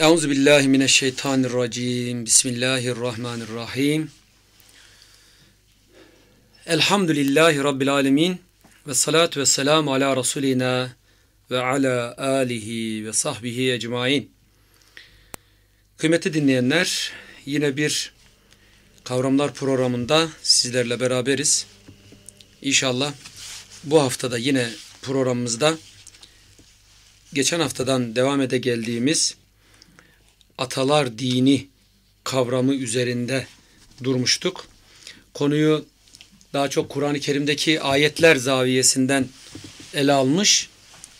Euzu billahi mineşşeytanirracim. Bismillahirrahmanirrahim. Elhamdülillahi rabbil alamin ve salatu vesselam ala rasulina ve ala alihi ve sahbihi ecmaîn. Kıymetli dinleyenler, yine bir kavramlar programında sizlerle beraberiz. İnşallah bu haftada yine programımızda geçen haftadan devam ede geldiğimiz atalar dini kavramı üzerinde durmuştuk. Konuyu daha çok Kur'an-ı Kerim'deki ayetler zaviyesinden ele almış,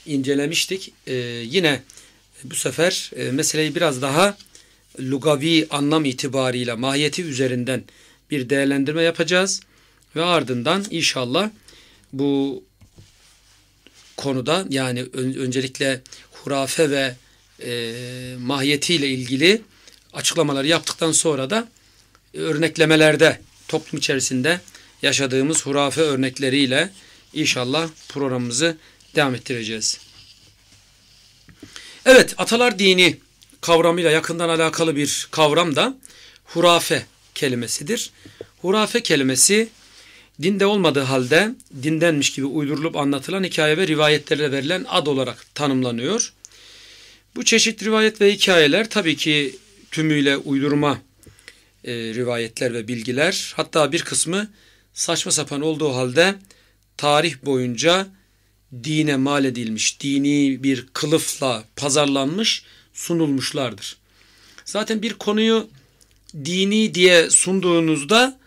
incelemiştik. Ee, yine bu sefer e, meseleyi biraz daha lugavi anlam itibariyle mahiyeti üzerinden bir değerlendirme yapacağız. Ve ardından inşallah bu konuda yani öncelikle hurafe ve e, mahiyetiyle ilgili açıklamaları yaptıktan sonra da e, örneklemelerde toplum içerisinde yaşadığımız hurafe örnekleriyle inşallah programımızı devam ettireceğiz. Evet atalar dini kavramıyla yakından alakalı bir kavram da hurafe kelimesidir. Hurafe kelimesi dinde olmadığı halde dindenmiş gibi uydurulup anlatılan hikaye ve rivayetlerle verilen ad olarak tanımlanıyor. Bu çeşit rivayet ve hikayeler tabii ki tümüyle uydurma e, rivayetler ve bilgiler. Hatta bir kısmı saçma sapan olduğu halde tarih boyunca dine mal edilmiş, dini bir kılıfla pazarlanmış, sunulmuşlardır. Zaten bir konuyu dini diye sunduğunuzda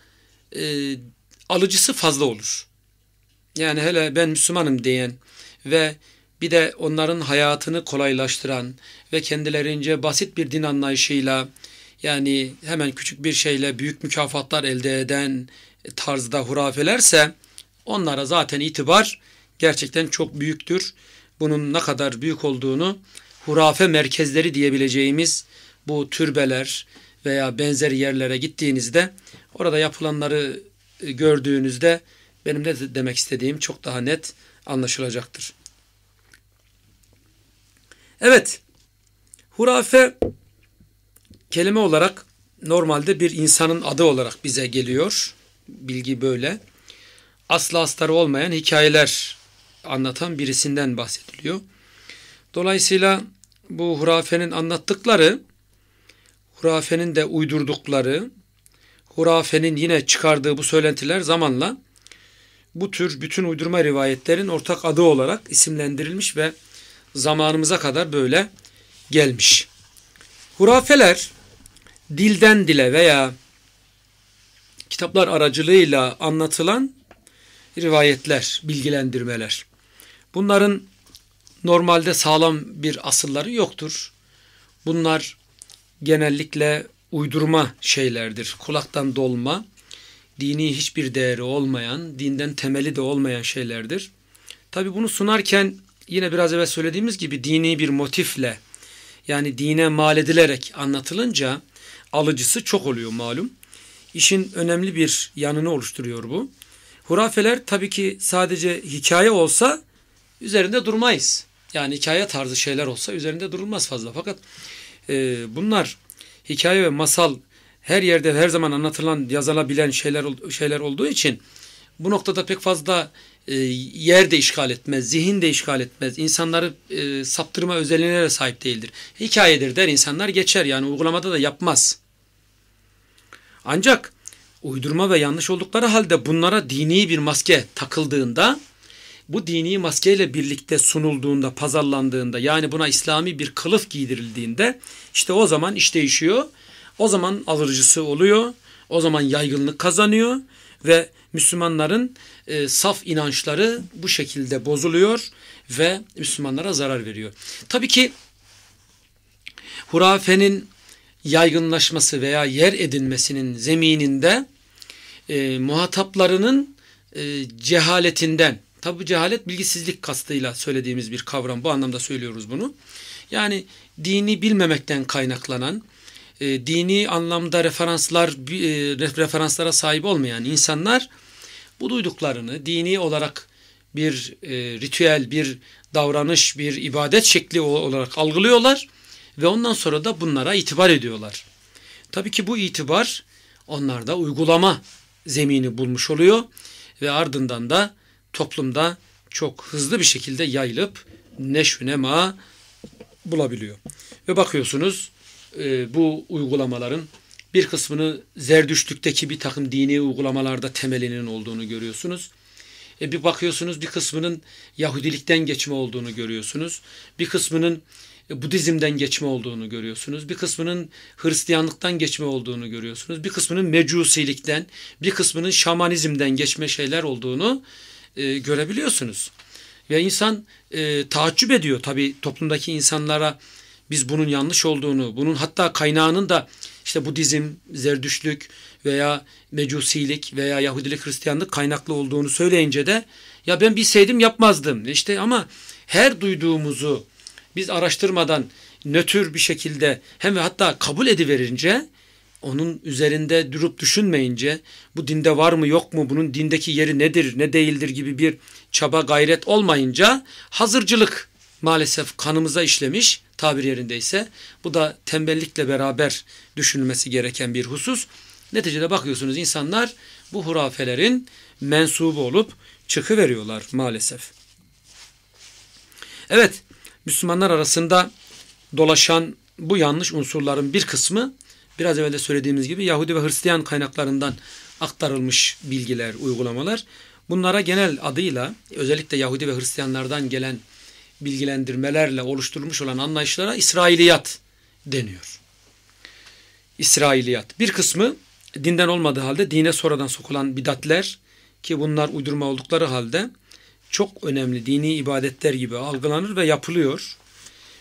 e, alıcısı fazla olur. Yani hele ben Müslümanım diyen ve bir de onların hayatını kolaylaştıran ve kendilerince basit bir din anlayışıyla yani hemen küçük bir şeyle büyük mükafatlar elde eden tarzda hurafelerse onlara zaten itibar gerçekten çok büyüktür. Bunun ne kadar büyük olduğunu hurafe merkezleri diyebileceğimiz bu türbeler veya benzer yerlere gittiğinizde orada yapılanları e, gördüğünüzde benim de demek istediğim çok daha net anlaşılacaktır. Evet, hurafe kelime olarak normalde bir insanın adı olarak bize geliyor. Bilgi böyle. Aslı astarı olmayan hikayeler anlatan birisinden bahsediliyor. Dolayısıyla bu hurafenin anlattıkları, hurafenin de uydurdukları, hurafenin yine çıkardığı bu söylentiler zamanla bu tür bütün uydurma rivayetlerin ortak adı olarak isimlendirilmiş ve zamanımıza kadar böyle gelmiş. Hurafeler dilden dile veya kitaplar aracılığıyla anlatılan rivayetler, bilgilendirmeler. Bunların normalde sağlam bir asılları yoktur. Bunlar genellikle uydurma şeylerdir. Kulaktan dolma, dini hiçbir değeri olmayan, dinden temeli de olmayan şeylerdir. Tabi bunu sunarken yine biraz evvel söylediğimiz gibi dini bir motifle yani dine mal edilerek anlatılınca alıcısı çok oluyor malum. İşin önemli bir yanını oluşturuyor bu. Hurafeler tabii ki sadece hikaye olsa üzerinde durmayız. Yani hikaye tarzı şeyler olsa üzerinde durulmaz fazla. Fakat e, bunlar hikaye ve masal her yerde her zaman anlatılan, yazılabilen şeyler şeyler olduğu için bu noktada pek fazla e, yer de işgal etmez, zihin de işgal etmez, İnsanları e, saptırma özelliğine de sahip değildir. Hikayedir der insanlar geçer yani uygulamada da yapmaz. Ancak uydurma ve yanlış oldukları halde bunlara dini bir maske takıldığında bu dini maskeyle birlikte sunulduğunda, pazarlandığında yani buna İslami bir kılıf giydirildiğinde işte o zaman iş değişiyor. O zaman alıcısı oluyor. O zaman yaygınlık kazanıyor ve Müslümanların e, saf inançları bu şekilde bozuluyor ve Müslümanlara zarar veriyor. Tabii ki hurafenin yaygınlaşması veya yer edinmesinin zemininde e, muhataplarının e, cehaletinden, tabi cehalet bilgisizlik kastıyla söylediğimiz bir kavram. Bu anlamda söylüyoruz bunu. Yani dini bilmemekten kaynaklanan, e, dini anlamda referanslar e, referanslara sahip olmayan insanlar bu duyduklarını dini olarak bir e, ritüel, bir davranış, bir ibadet şekli olarak algılıyorlar ve ondan sonra da bunlara itibar ediyorlar. Tabii ki bu itibar onlarda uygulama zemini bulmuş oluyor ve ardından da toplumda çok hızlı bir şekilde yayılıp neşvinema bulabiliyor. Ve bakıyorsunuz e, bu uygulamaların bir kısmını Zerdüştlük'teki bir takım dini uygulamalarda temelinin olduğunu görüyorsunuz. E bir bakıyorsunuz bir kısmının Yahudilikten geçme olduğunu görüyorsunuz. Bir kısmının e, Budizm'den geçme olduğunu görüyorsunuz. Bir kısmının Hristiyanlıktan geçme olduğunu görüyorsunuz. Bir kısmının Mecusilikten, bir kısmının Şamanizm'den geçme şeyler olduğunu e, görebiliyorsunuz. Ve insan e, taaccüp ediyor tabii toplumdaki insanlara biz bunun yanlış olduğunu, bunun hatta kaynağının da işte Budizm, zerdüşlük veya Mecusilik veya Yahudilik, Hristiyanlık kaynaklı olduğunu söyleyince de ya ben bilseydim yapmazdım. İşte ama her duyduğumuzu biz araştırmadan nötr bir şekilde hem ve hatta kabul ediverince onun üzerinde durup düşünmeyince bu dinde var mı yok mu bunun dindeki yeri nedir ne değildir gibi bir çaba gayret olmayınca hazırcılık maalesef kanımıza işlemiş tabir yerindeyse bu da tembellikle beraber düşünülmesi gereken bir husus. Neticede bakıyorsunuz insanlar bu hurafelerin mensubu olup çıkıveriyorlar maalesef. Evet Müslümanlar arasında dolaşan bu yanlış unsurların bir kısmı biraz evvel de söylediğimiz gibi Yahudi ve Hristiyan kaynaklarından aktarılmış bilgiler, uygulamalar. Bunlara genel adıyla özellikle Yahudi ve Hristiyanlardan gelen bilgilendirmelerle oluşturulmuş olan anlayışlara İsrailiyat deniyor. İsrailiyat. Bir kısmı dinden olmadığı halde dine sonradan sokulan bidatler ki bunlar uydurma oldukları halde çok önemli dini ibadetler gibi algılanır ve yapılıyor.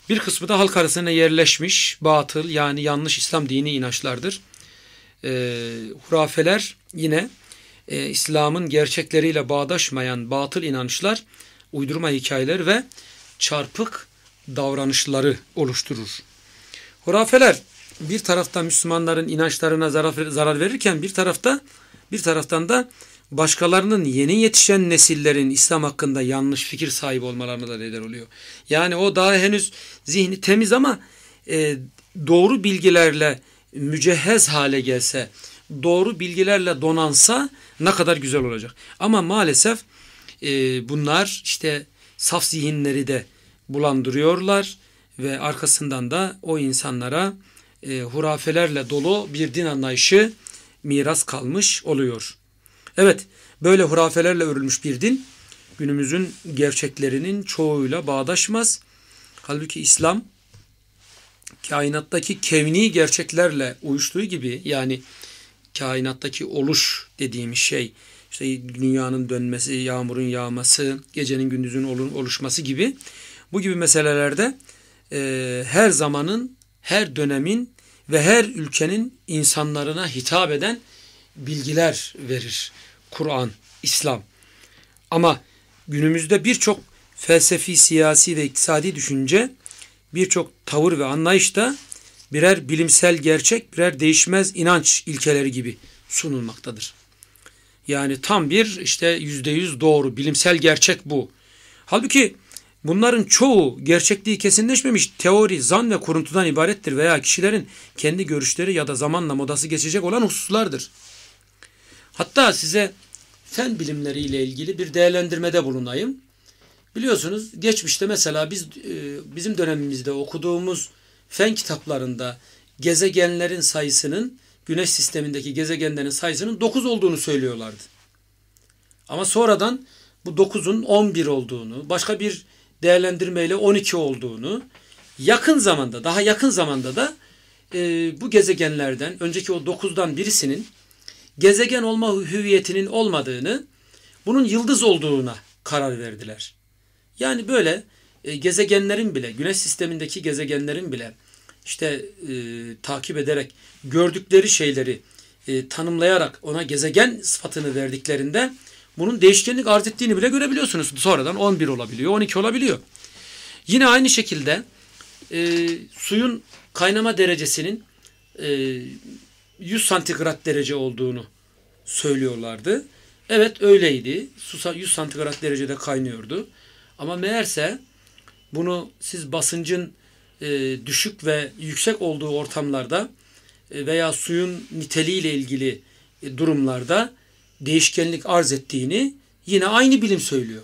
Bir kısmı da halk arasına yerleşmiş batıl yani yanlış İslam dini inançlardır. E, hurafeler yine e, İslam'ın gerçekleriyle bağdaşmayan batıl inançlar, uydurma hikayeler ve çarpık davranışları oluşturur. Hurafeler bir tarafta Müslümanların inançlarına zarar, verirken bir tarafta bir taraftan da başkalarının yeni yetişen nesillerin İslam hakkında yanlış fikir sahibi olmalarına da neden oluyor. Yani o daha henüz zihni temiz ama e, doğru bilgilerle mücehhez hale gelse, doğru bilgilerle donansa ne kadar güzel olacak. Ama maalesef e, bunlar işte saf zihinleri de bulandırıyorlar ve arkasından da o insanlara e, hurafelerle dolu bir din anlayışı miras kalmış oluyor. Evet, böyle hurafelerle örülmüş bir din günümüzün gerçeklerinin çoğuyla bağdaşmaz. Halbuki İslam kainattaki kevni gerçeklerle uyuştuğu gibi yani kainattaki oluş dediğimiz şey işte dünyanın dönmesi, yağmurun yağması, gecenin gündüzün oluşması gibi bu gibi meselelerde e, her zamanın, her dönemin ve her ülkenin insanlarına hitap eden bilgiler verir Kur'an, İslam. Ama günümüzde birçok felsefi, siyasi ve iktisadi düşünce, birçok tavır ve anlayış da birer bilimsel gerçek, birer değişmez inanç ilkeleri gibi sunulmaktadır. Yani tam bir işte yüzde yüz doğru bilimsel gerçek bu. Halbuki Bunların çoğu gerçekliği kesinleşmemiş teori, zan ve kuruntudan ibarettir veya kişilerin kendi görüşleri ya da zamanla modası geçecek olan hususlardır. Hatta size fen bilimleriyle ilgili bir değerlendirmede bulunayım. Biliyorsunuz geçmişte mesela biz e, bizim dönemimizde okuduğumuz fen kitaplarında gezegenlerin sayısının güneş sistemindeki gezegenlerin sayısının 9 olduğunu söylüyorlardı. Ama sonradan bu 9'un 11 olduğunu, başka bir değerlendirmeyle 12 olduğunu, yakın zamanda, daha yakın zamanda da e, bu gezegenlerden, önceki o 9'dan birisinin gezegen olma hüviyetinin olmadığını, bunun yıldız olduğuna karar verdiler. Yani böyle e, gezegenlerin bile, güneş sistemindeki gezegenlerin bile işte e, takip ederek gördükleri şeyleri e, tanımlayarak ona gezegen sıfatını verdiklerinde bunun değişkenlik arz ettiğini bile görebiliyorsunuz. Sonradan 11 olabiliyor, 12 olabiliyor. Yine aynı şekilde e, suyun kaynama derecesinin e, 100 santigrat derece olduğunu söylüyorlardı. Evet öyleydi. Su 100 santigrat derecede kaynıyordu. Ama meğerse bunu siz basıncın e, düşük ve yüksek olduğu ortamlarda e, veya suyun niteliğiyle ilgili e, durumlarda değişkenlik arz ettiğini yine aynı bilim söylüyor.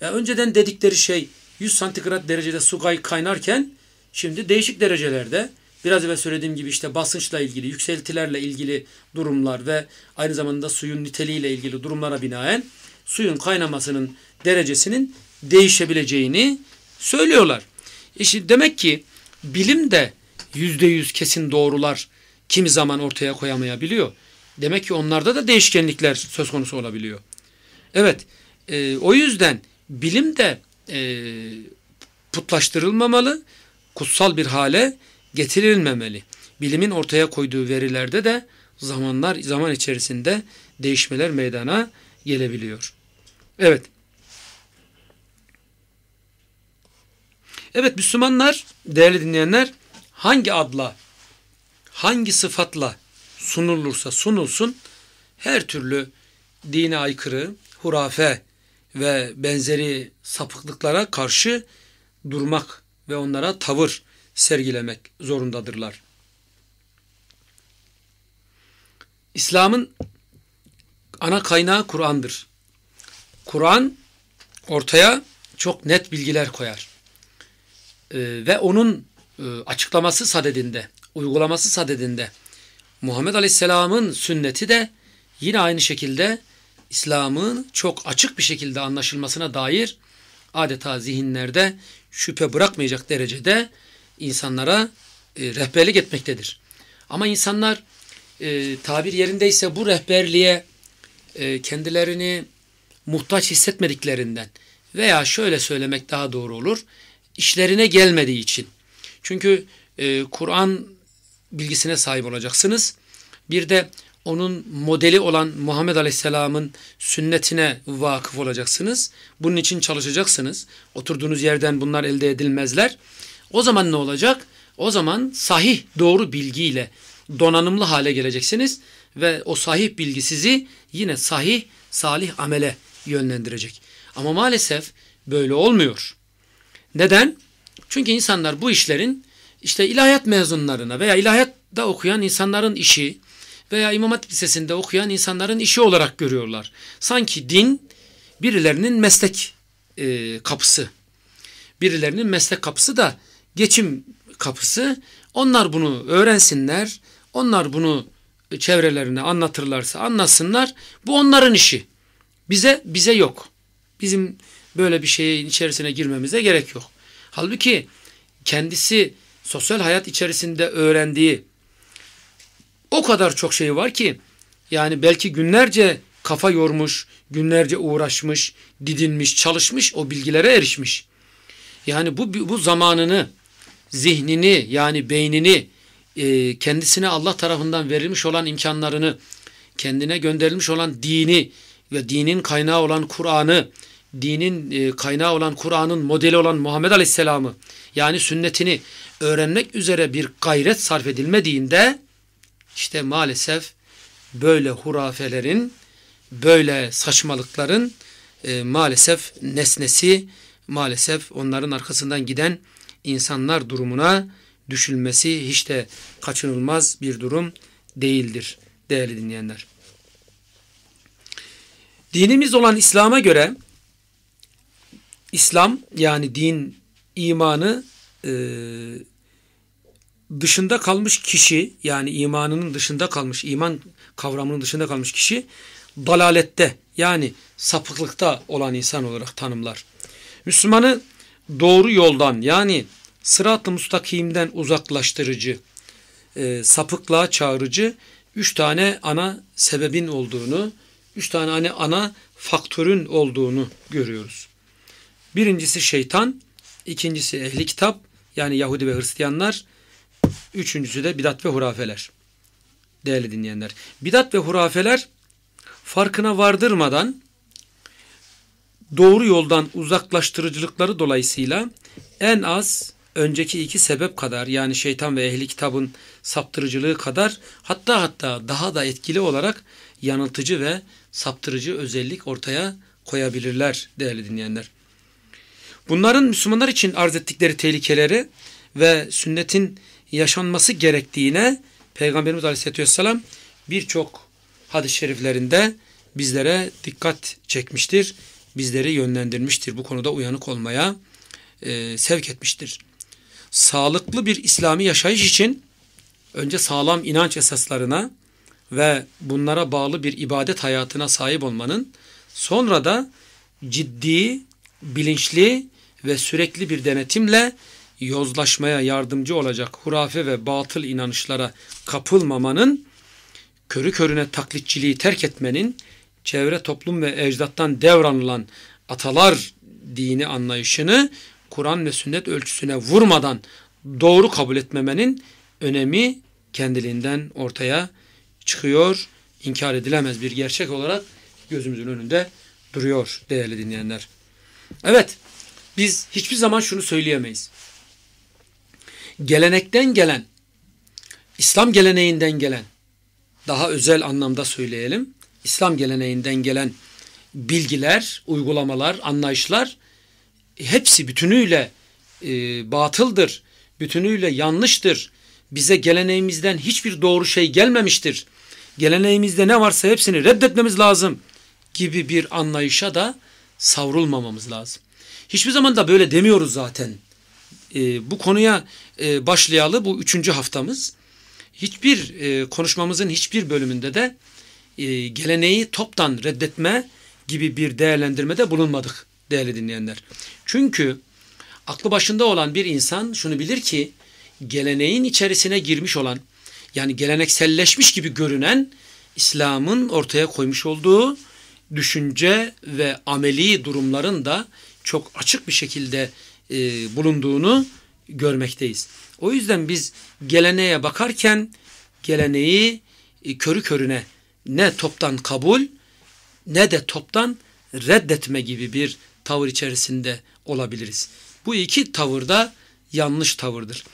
Ya önceden dedikleri şey 100 santigrat derecede su kaynarken şimdi değişik derecelerde biraz evvel söylediğim gibi işte basınçla ilgili, yükseltilerle ilgili durumlar ve aynı zamanda suyun niteliğiyle ilgili durumlara binaen suyun kaynamasının derecesinin değişebileceğini söylüyorlar. İşte demek ki bilim de yüzde yüz kesin doğrular kimi zaman ortaya koyamayabiliyor. Demek ki onlarda da değişkenlikler söz konusu olabiliyor. Evet, e, o yüzden bilim de e, putlaştırılmamalı, kutsal bir hale getirilmemeli. Bilimin ortaya koyduğu verilerde de zamanlar zaman içerisinde değişmeler meydana gelebiliyor. Evet. Evet Müslümanlar, değerli dinleyenler hangi adla, hangi sıfatla sunulursa sunulsun her türlü dine aykırı, hurafe ve benzeri sapıklıklara karşı durmak ve onlara tavır sergilemek zorundadırlar. İslam'ın ana kaynağı Kur'an'dır. Kur'an ortaya çok net bilgiler koyar. Ee, ve onun e, açıklaması sadedinde, uygulaması sadedinde Muhammed Aleyhisselam'ın sünneti de yine aynı şekilde İslam'ın çok açık bir şekilde anlaşılmasına dair adeta zihinlerde şüphe bırakmayacak derecede insanlara e, rehberlik etmektedir. Ama insanlar e, tabir yerindeyse bu rehberliğe e, kendilerini muhtaç hissetmediklerinden veya şöyle söylemek daha doğru olur, işlerine gelmediği için. Çünkü e, Kur'an bilgisine sahip olacaksınız. Bir de onun modeli olan Muhammed Aleyhisselam'ın sünnetine vakıf olacaksınız. Bunun için çalışacaksınız. Oturduğunuz yerden bunlar elde edilmezler. O zaman ne olacak? O zaman sahih doğru bilgiyle donanımlı hale geleceksiniz ve o sahih bilgi sizi yine sahih salih amele yönlendirecek. Ama maalesef böyle olmuyor. Neden? Çünkü insanlar bu işlerin işte ilahiyat mezunlarına veya ilahiyatta okuyan insanların işi veya İmam Hatip Lisesi'nde okuyan insanların işi olarak görüyorlar. Sanki din birilerinin meslek e, kapısı. Birilerinin meslek kapısı da geçim kapısı. Onlar bunu öğrensinler, onlar bunu çevrelerine anlatırlarsa anlasınlar. Bu onların işi. Bize bize yok. Bizim böyle bir şeyin içerisine girmemize gerek yok. Halbuki kendisi sosyal hayat içerisinde öğrendiği o kadar çok şey var ki yani belki günlerce kafa yormuş, günlerce uğraşmış, didinmiş, çalışmış, o bilgilere erişmiş. Yani bu bu zamanını, zihnini yani beynini e, kendisine Allah tarafından verilmiş olan imkanlarını, kendine gönderilmiş olan dini ve dinin kaynağı olan Kur'an'ı, dinin e, kaynağı olan Kur'an'ın modeli olan Muhammed Aleyhisselam'ı yani sünnetini öğrenmek üzere bir gayret sarf edilmediğinde işte maalesef böyle hurafelerin, böyle saçmalıkların e, maalesef nesnesi, maalesef onların arkasından giden insanlar durumuna düşülmesi hiç de kaçınılmaz bir durum değildir değerli dinleyenler. Dinimiz olan İslam'a göre İslam yani din imanı e, dışında kalmış kişi yani imanının dışında kalmış, iman kavramının dışında kalmış kişi dalalette yani sapıklıkta olan insan olarak tanımlar. Müslümanı doğru yoldan yani sırat-ı mustakimden uzaklaştırıcı, e, sapıklığa çağırıcı üç tane ana sebebin olduğunu, üç tane hani ana faktörün olduğunu görüyoruz. Birincisi şeytan, ikincisi ehli kitap yani Yahudi ve Hristiyanlar, Üçüncüsü de bidat ve hurafeler. Değerli dinleyenler. Bidat ve hurafeler farkına vardırmadan doğru yoldan uzaklaştırıcılıkları dolayısıyla en az önceki iki sebep kadar yani şeytan ve ehli kitabın saptırıcılığı kadar hatta hatta daha da etkili olarak yanıltıcı ve saptırıcı özellik ortaya koyabilirler değerli dinleyenler. Bunların Müslümanlar için arz ettikleri tehlikeleri ve sünnetin yaşanması gerektiğine Peygamberimiz Aleyhisselatü Vesselam birçok hadis-i şeriflerinde bizlere dikkat çekmiştir. Bizleri yönlendirmiştir. Bu konuda uyanık olmaya e, sevk etmiştir. Sağlıklı bir İslami yaşayış için önce sağlam inanç esaslarına ve bunlara bağlı bir ibadet hayatına sahip olmanın sonra da ciddi, bilinçli ve sürekli bir denetimle yozlaşmaya yardımcı olacak hurafe ve batıl inanışlara kapılmamanın, körü körüne taklitçiliği terk etmenin, çevre toplum ve ecdattan devranılan atalar dini anlayışını Kur'an ve sünnet ölçüsüne vurmadan doğru kabul etmemenin önemi kendiliğinden ortaya çıkıyor. İnkar edilemez bir gerçek olarak gözümüzün önünde duruyor değerli dinleyenler. Evet biz hiçbir zaman şunu söyleyemeyiz gelenekten gelen, İslam geleneğinden gelen, daha özel anlamda söyleyelim, İslam geleneğinden gelen bilgiler, uygulamalar, anlayışlar e, hepsi bütünüyle e, batıldır, bütünüyle yanlıştır. Bize geleneğimizden hiçbir doğru şey gelmemiştir. Geleneğimizde ne varsa hepsini reddetmemiz lazım gibi bir anlayışa da savrulmamamız lazım. Hiçbir zaman da böyle demiyoruz zaten. E, bu konuya e, başlayalı bu üçüncü haftamız. Hiçbir e, konuşmamızın hiçbir bölümünde de e, geleneği toptan reddetme gibi bir değerlendirmede bulunmadık değerli dinleyenler. Çünkü aklı başında olan bir insan şunu bilir ki geleneğin içerisine girmiş olan yani gelenekselleşmiş gibi görünen İslam'ın ortaya koymuş olduğu düşünce ve ameli durumların da çok açık bir şekilde e, bulunduğunu görmekteyiz. O yüzden biz geleneğe bakarken geleneği e, körü körüne ne toptan kabul ne de toptan reddetme gibi bir tavır içerisinde olabiliriz. Bu iki tavır da yanlış tavırdır.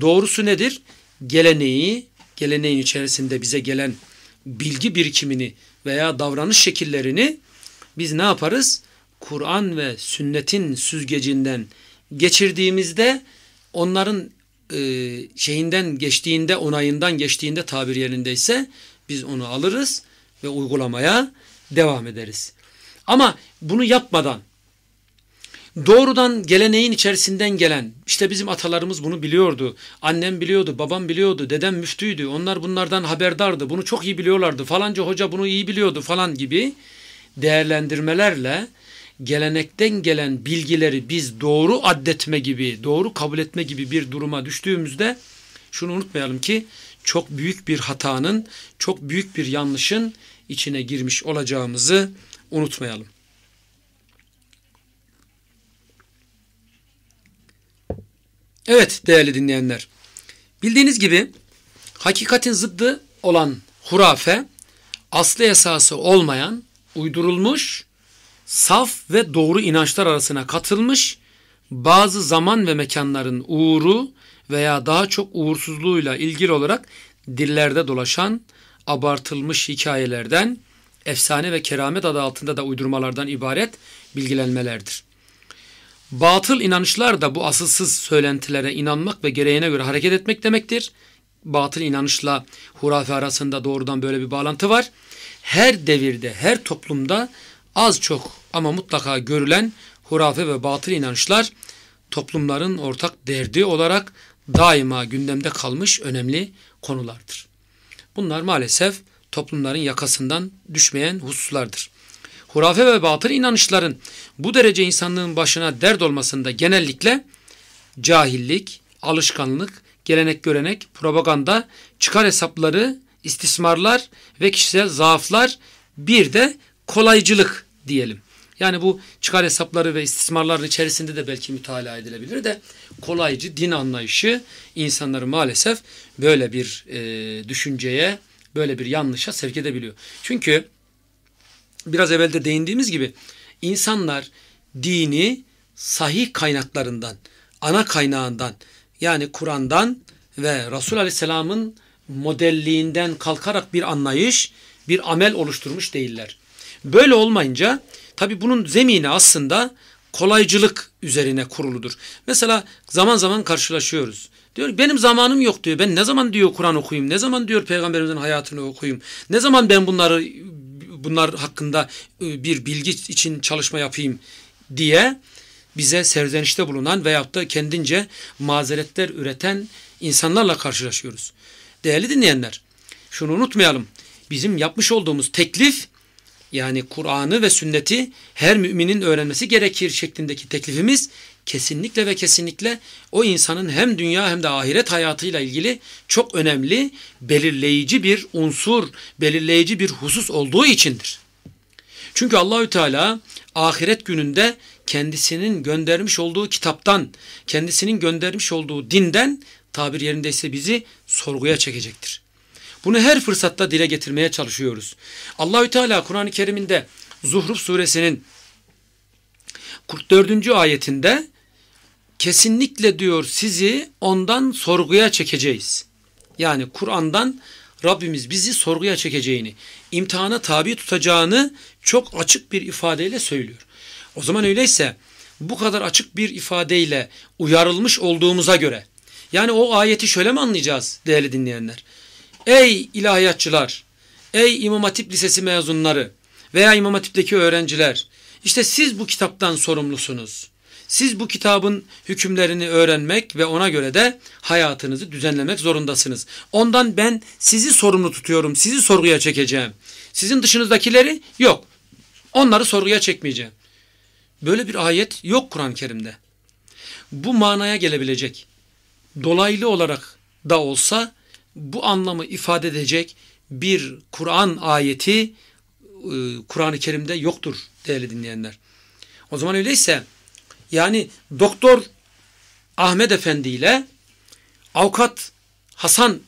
Doğrusu nedir? Geleneği, geleneğin içerisinde bize gelen bilgi birikimini veya davranış şekillerini biz ne yaparız? Kur'an ve sünnetin süzgecinden geçirdiğimizde onların e, şeyinden geçtiğinde, onayından geçtiğinde tabir yerindeyse biz onu alırız ve uygulamaya devam ederiz. Ama bunu yapmadan doğrudan geleneğin içerisinden gelen işte bizim atalarımız bunu biliyordu. Annem biliyordu, babam biliyordu, dedem müftüydü. Onlar bunlardan haberdardı. Bunu çok iyi biliyorlardı. Falanca hoca bunu iyi biliyordu falan gibi değerlendirmelerle gelenekten gelen bilgileri biz doğru addetme gibi, doğru kabul etme gibi bir duruma düştüğümüzde şunu unutmayalım ki çok büyük bir hatanın, çok büyük bir yanlışın içine girmiş olacağımızı unutmayalım. Evet değerli dinleyenler. Bildiğiniz gibi hakikatin zıddı olan hurafe aslı esası olmayan uydurulmuş saf ve doğru inançlar arasına katılmış, bazı zaman ve mekanların uğuru veya daha çok uğursuzluğuyla ilgili olarak dillerde dolaşan abartılmış hikayelerden, efsane ve keramet adı altında da uydurmalardan ibaret bilgilenmelerdir. Batıl inanışlar da bu asılsız söylentilere inanmak ve gereğine göre hareket etmek demektir. Batıl inanışla hurafe arasında doğrudan böyle bir bağlantı var. Her devirde, her toplumda az çok ama mutlaka görülen hurafe ve batıl inançlar toplumların ortak derdi olarak daima gündemde kalmış önemli konulardır. Bunlar maalesef toplumların yakasından düşmeyen hususlardır. Hurafe ve batıl inanışların bu derece insanlığın başına dert olmasında genellikle cahillik, alışkanlık, gelenek görenek, propaganda, çıkar hesapları, istismarlar ve kişisel zaaflar bir de kolaycılık diyelim. Yani bu çıkar hesapları ve istismarların içerisinde de belki mütalaa edilebilir de kolaycı din anlayışı insanları maalesef böyle bir e, düşünceye, böyle bir yanlışa sevk edebiliyor. Çünkü biraz evvel de değindiğimiz gibi insanlar dini sahih kaynaklarından, ana kaynağından yani Kur'an'dan ve Resul Aleyhisselam'ın modelliğinden kalkarak bir anlayış, bir amel oluşturmuş değiller. Böyle olmayınca tabi bunun zemini aslında kolaycılık üzerine kuruludur. Mesela zaman zaman karşılaşıyoruz. Diyor benim zamanım yok diyor. Ben ne zaman diyor Kur'an okuyayım? Ne zaman diyor peygamberimizin hayatını okuyayım? Ne zaman ben bunları bunlar hakkında ıı, bir bilgi için çalışma yapayım diye bize serzenişte bulunan veyahut da kendince mazeretler üreten insanlarla karşılaşıyoruz. Değerli dinleyenler, şunu unutmayalım. Bizim yapmış olduğumuz teklif yani Kur'an'ı ve sünneti her müminin öğrenmesi gerekir şeklindeki teklifimiz kesinlikle ve kesinlikle o insanın hem dünya hem de ahiret hayatıyla ilgili çok önemli, belirleyici bir unsur, belirleyici bir husus olduğu içindir. Çünkü Allahü Teala ahiret gününde kendisinin göndermiş olduğu kitaptan, kendisinin göndermiş olduğu dinden tabir yerindeyse bizi sorguya çekecektir. Bunu her fırsatta dile getirmeye çalışıyoruz. Allahü Teala Kur'an-ı Kerim'inde Zuhruf suresinin 44. ayetinde kesinlikle diyor sizi ondan sorguya çekeceğiz. Yani Kur'an'dan Rabbimiz bizi sorguya çekeceğini, imtihana tabi tutacağını çok açık bir ifadeyle söylüyor. O zaman öyleyse bu kadar açık bir ifadeyle uyarılmış olduğumuza göre yani o ayeti şöyle mi anlayacağız değerli dinleyenler? Ey ilahiyatçılar, ey İmam Hatip Lisesi mezunları veya İmam Hatip'teki öğrenciler, işte siz bu kitaptan sorumlusunuz. Siz bu kitabın hükümlerini öğrenmek ve ona göre de hayatınızı düzenlemek zorundasınız. Ondan ben sizi sorumlu tutuyorum, sizi sorguya çekeceğim. Sizin dışınızdakileri yok, onları sorguya çekmeyeceğim. Böyle bir ayet yok Kur'an-ı Kerim'de. Bu manaya gelebilecek, dolaylı olarak da olsa bu anlamı ifade edecek bir Kur'an ayeti e, Kur'an-ı Kerim'de yoktur değerli dinleyenler. O zaman öyleyse yani doktor Ahmet Efendi ile avukat Hasan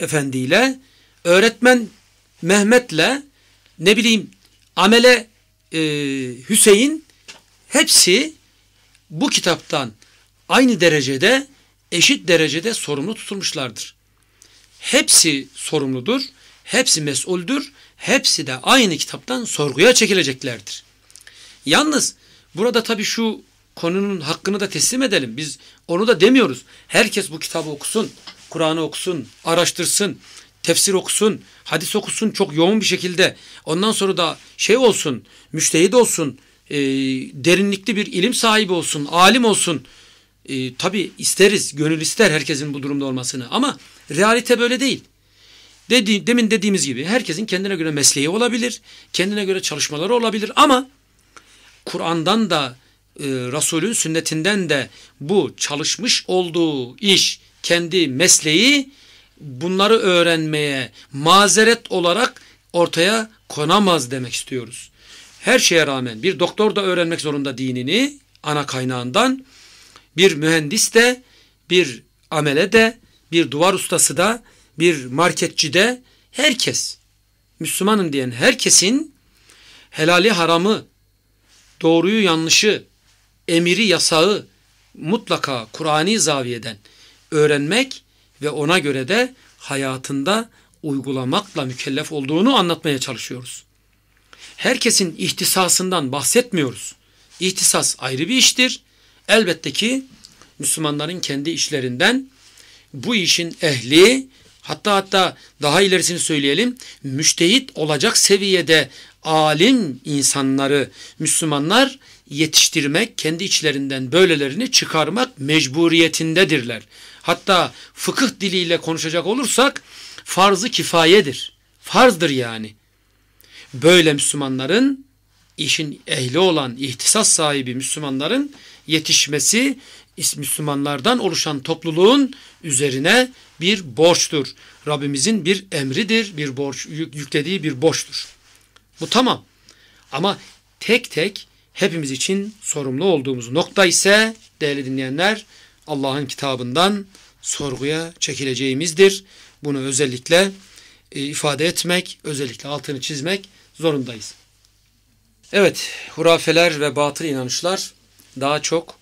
Efendi ile öğretmen Mehmet ile ne bileyim amele e, Hüseyin hepsi bu kitaptan aynı derecede eşit derecede sorumlu tutulmuşlardır hepsi sorumludur, hepsi mesuldür, hepsi de aynı kitaptan sorguya çekileceklerdir. Yalnız burada tabii şu konunun hakkını da teslim edelim. Biz onu da demiyoruz. Herkes bu kitabı okusun, Kur'an'ı okusun, araştırsın, tefsir okusun, hadis okusun çok yoğun bir şekilde. Ondan sonra da şey olsun, müştehid olsun, e, derinlikli bir ilim sahibi olsun, alim olsun e, tabii isteriz, gönül ister herkesin bu durumda olmasını ama realite böyle değil. Dedi, demin dediğimiz gibi herkesin kendine göre mesleği olabilir, kendine göre çalışmaları olabilir ama Kur'an'dan da e, Resul'ün sünnetinden de bu çalışmış olduğu iş, kendi mesleği bunları öğrenmeye mazeret olarak ortaya konamaz demek istiyoruz. Her şeye rağmen bir doktor da öğrenmek zorunda dinini ana kaynağından bir mühendis de, bir amele de, bir duvar ustası da, bir marketçi de, herkes, Müslümanım diyen herkesin helali haramı, doğruyu yanlışı, emiri yasağı mutlaka Kur'ani zaviyeden öğrenmek ve ona göre de hayatında uygulamakla mükellef olduğunu anlatmaya çalışıyoruz. Herkesin ihtisasından bahsetmiyoruz. İhtisas ayrı bir iştir. Elbette ki Müslümanların kendi işlerinden bu işin ehli hatta hatta daha ilerisini söyleyelim müştehit olacak seviyede alim insanları Müslümanlar yetiştirmek, kendi içlerinden böylelerini çıkarmak mecburiyetindedirler. Hatta fıkıh diliyle konuşacak olursak farzı kifayedir. Farzdır yani. Böyle Müslümanların işin ehli olan ihtisas sahibi Müslümanların yetişmesi Müslümanlardan oluşan topluluğun üzerine bir borçtur. Rabbimizin bir emridir, bir borç yüklediği bir borçtur. Bu tamam. Ama tek tek hepimiz için sorumlu olduğumuz nokta ise değerli dinleyenler Allah'ın kitabından sorguya çekileceğimizdir. Bunu özellikle e, ifade etmek, özellikle altını çizmek zorundayız. Evet, hurafeler ve batıl inanışlar daha çok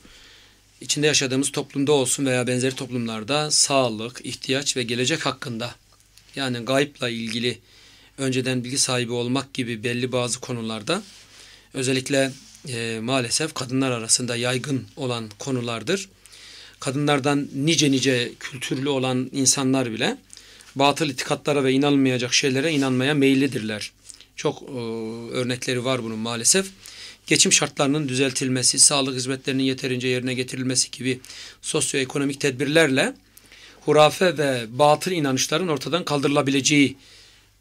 içinde yaşadığımız toplumda olsun veya benzeri toplumlarda sağlık, ihtiyaç ve gelecek hakkında yani gayipla ilgili önceden bilgi sahibi olmak gibi belli bazı konularda özellikle e, maalesef kadınlar arasında yaygın olan konulardır. Kadınlardan nice nice kültürlü olan insanlar bile batıl itikatlara ve inanmayacak şeylere inanmaya meyillidirler. Çok e, örnekleri var bunun maalesef. Geçim şartlarının düzeltilmesi, sağlık hizmetlerinin yeterince yerine getirilmesi gibi sosyoekonomik tedbirlerle hurafe ve batıl inanışların ortadan kaldırılabileceği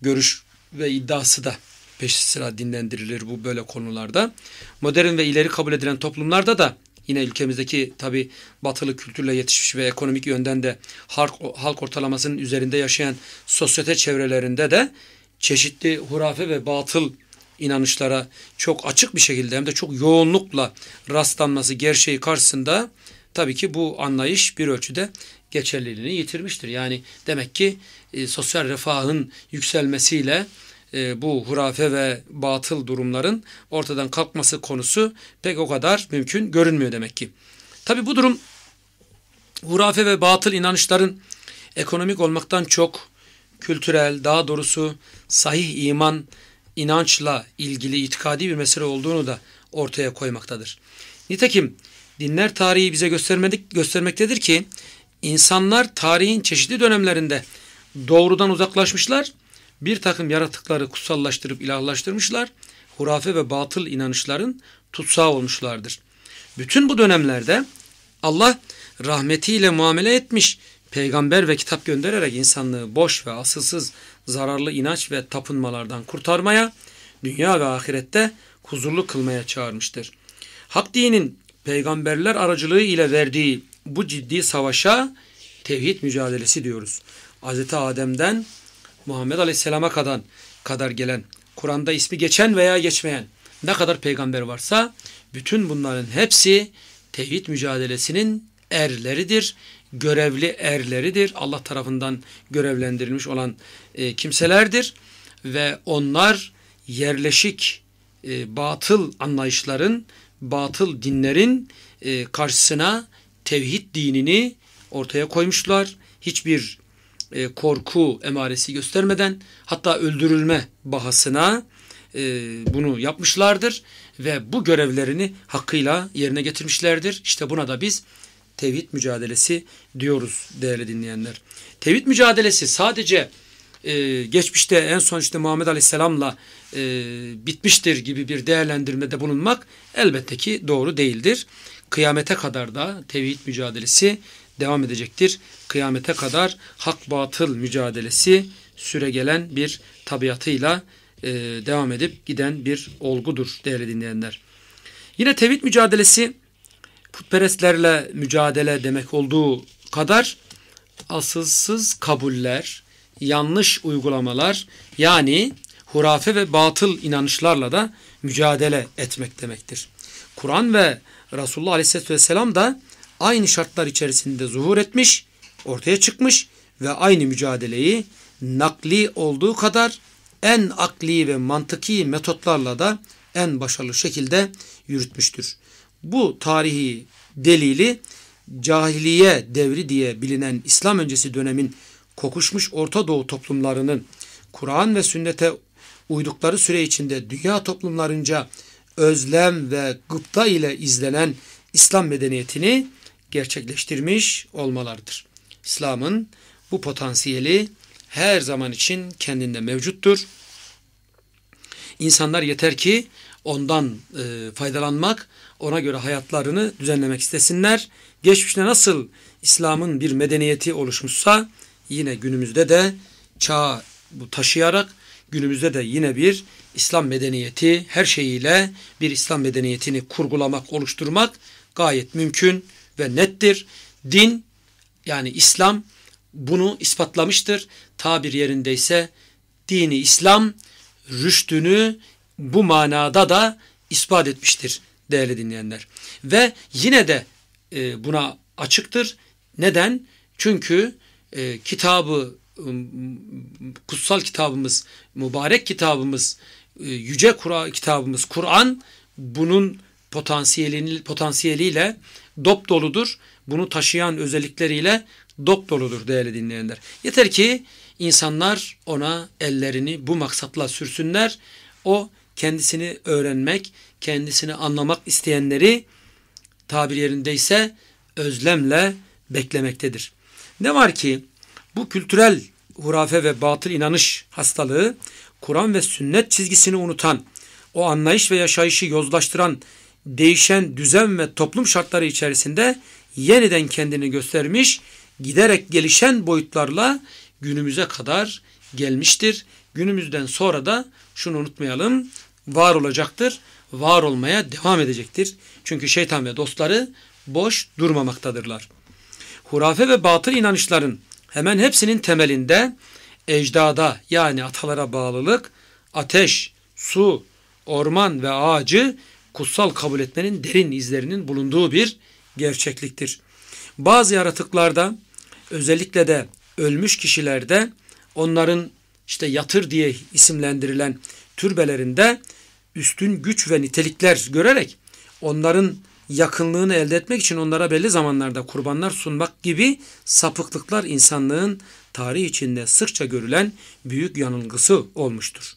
görüş ve iddiası da peş sıra dinlendirilir bu böyle konularda. Modern ve ileri kabul edilen toplumlarda da yine ülkemizdeki tabi batılı kültürle yetişmiş ve ekonomik yönden de halk, halk ortalamasının üzerinde yaşayan sosyete çevrelerinde de çeşitli hurafe ve batıl inanışlara çok açık bir şekilde hem de çok yoğunlukla rastlanması gerçeği karşısında tabii ki bu anlayış bir ölçüde geçerliliğini yitirmiştir. Yani demek ki e, sosyal refahın yükselmesiyle e, bu hurafe ve batıl durumların ortadan kalkması konusu pek o kadar mümkün görünmüyor demek ki. Tabi bu durum hurafe ve batıl inanışların ekonomik olmaktan çok kültürel, daha doğrusu sahih iman, inançla ilgili itikadi bir mesele olduğunu da ortaya koymaktadır. Nitekim dinler tarihi bize göstermedik, göstermektedir ki insanlar tarihin çeşitli dönemlerinde doğrudan uzaklaşmışlar, bir takım yaratıkları kutsallaştırıp ilahlaştırmışlar, hurafe ve batıl inanışların tutsağı olmuşlardır. Bütün bu dönemlerde Allah rahmetiyle muamele etmiş peygamber ve kitap göndererek insanlığı boş ve asılsız zararlı inanç ve tapınmalardan kurtarmaya, dünya ve ahirette huzurlu kılmaya çağırmıştır. Hak dinin peygamberler aracılığı ile verdiği bu ciddi savaşa tevhid mücadelesi diyoruz. Hz. Adem'den Muhammed Aleyhisselam'a kadar, kadar gelen, Kur'an'da ismi geçen veya geçmeyen ne kadar peygamber varsa bütün bunların hepsi tevhid mücadelesinin erleridir görevli erleridir. Allah tarafından görevlendirilmiş olan e, kimselerdir. Ve onlar yerleşik e, batıl anlayışların, batıl dinlerin e, karşısına tevhid dinini ortaya koymuşlar. Hiçbir e, korku emaresi göstermeden hatta öldürülme bahasına e, bunu yapmışlardır ve bu görevlerini hakkıyla yerine getirmişlerdir. İşte buna da biz tevhid mücadelesi diyoruz değerli dinleyenler. Tevhid mücadelesi sadece e, geçmişte en son işte Muhammed Aleyhisselam'la e, bitmiştir gibi bir değerlendirmede bulunmak elbette ki doğru değildir. Kıyamete kadar da tevhid mücadelesi devam edecektir. Kıyamete kadar hak batıl mücadelesi süre gelen bir tabiatıyla e, devam edip giden bir olgudur değerli dinleyenler. Yine tevhid mücadelesi putperestlerle mücadele demek olduğu kadar asılsız kabuller, yanlış uygulamalar yani hurafe ve batıl inanışlarla da mücadele etmek demektir. Kur'an ve Resulullah Aleyhisselatü Vesselam da aynı şartlar içerisinde zuhur etmiş, ortaya çıkmış ve aynı mücadeleyi nakli olduğu kadar en akli ve mantıki metotlarla da en başarılı şekilde yürütmüştür bu tarihi delili cahiliye devri diye bilinen İslam öncesi dönemin kokuşmuş Orta Doğu toplumlarının Kur'an ve sünnete uydukları süre içinde dünya toplumlarınca özlem ve gıpta ile izlenen İslam medeniyetini gerçekleştirmiş olmalarıdır. İslam'ın bu potansiyeli her zaman için kendinde mevcuttur. İnsanlar yeter ki ondan e, faydalanmak ona göre hayatlarını düzenlemek istesinler. Geçmişte nasıl İslam'ın bir medeniyeti oluşmuşsa yine günümüzde de çağ bu taşıyarak günümüzde de yine bir İslam medeniyeti her şeyiyle bir İslam medeniyetini kurgulamak, oluşturmak gayet mümkün ve nettir. Din yani İslam bunu ispatlamıştır. Tabir yerindeyse dini İslam rüştünü bu manada da ispat etmiştir değerli dinleyenler. Ve yine de e, buna açıktır. Neden? Çünkü e, kitabı, kutsal kitabımız, mübarek kitabımız, e, yüce Kura, kitabımız Kur'an bunun potansiyelini, potansiyeliyle dop doludur. Bunu taşıyan özellikleriyle dop doludur değerli dinleyenler. Yeter ki insanlar ona ellerini bu maksatla sürsünler. O kendisini öğrenmek, kendisini anlamak isteyenleri tabir yerindeyse özlemle beklemektedir. Ne var ki bu kültürel hurafe ve batıl inanış hastalığı Kur'an ve sünnet çizgisini unutan, o anlayış ve yaşayışı yozlaştıran, değişen düzen ve toplum şartları içerisinde yeniden kendini göstermiş, giderek gelişen boyutlarla günümüze kadar gelmiştir. Günümüzden sonra da şunu unutmayalım, var olacaktır var olmaya devam edecektir. Çünkü şeytan ve dostları boş durmamaktadırlar. Hurafe ve batıl inanışların hemen hepsinin temelinde ecdada yani atalara bağlılık, ateş, su, orman ve ağacı kutsal kabul etmenin derin izlerinin bulunduğu bir gerçekliktir. Bazı yaratıklarda özellikle de ölmüş kişilerde onların işte yatır diye isimlendirilen türbelerinde üstün güç ve nitelikler görerek onların yakınlığını elde etmek için onlara belli zamanlarda kurbanlar sunmak gibi sapıklıklar insanlığın tarih içinde sıkça görülen büyük yanılgısı olmuştur.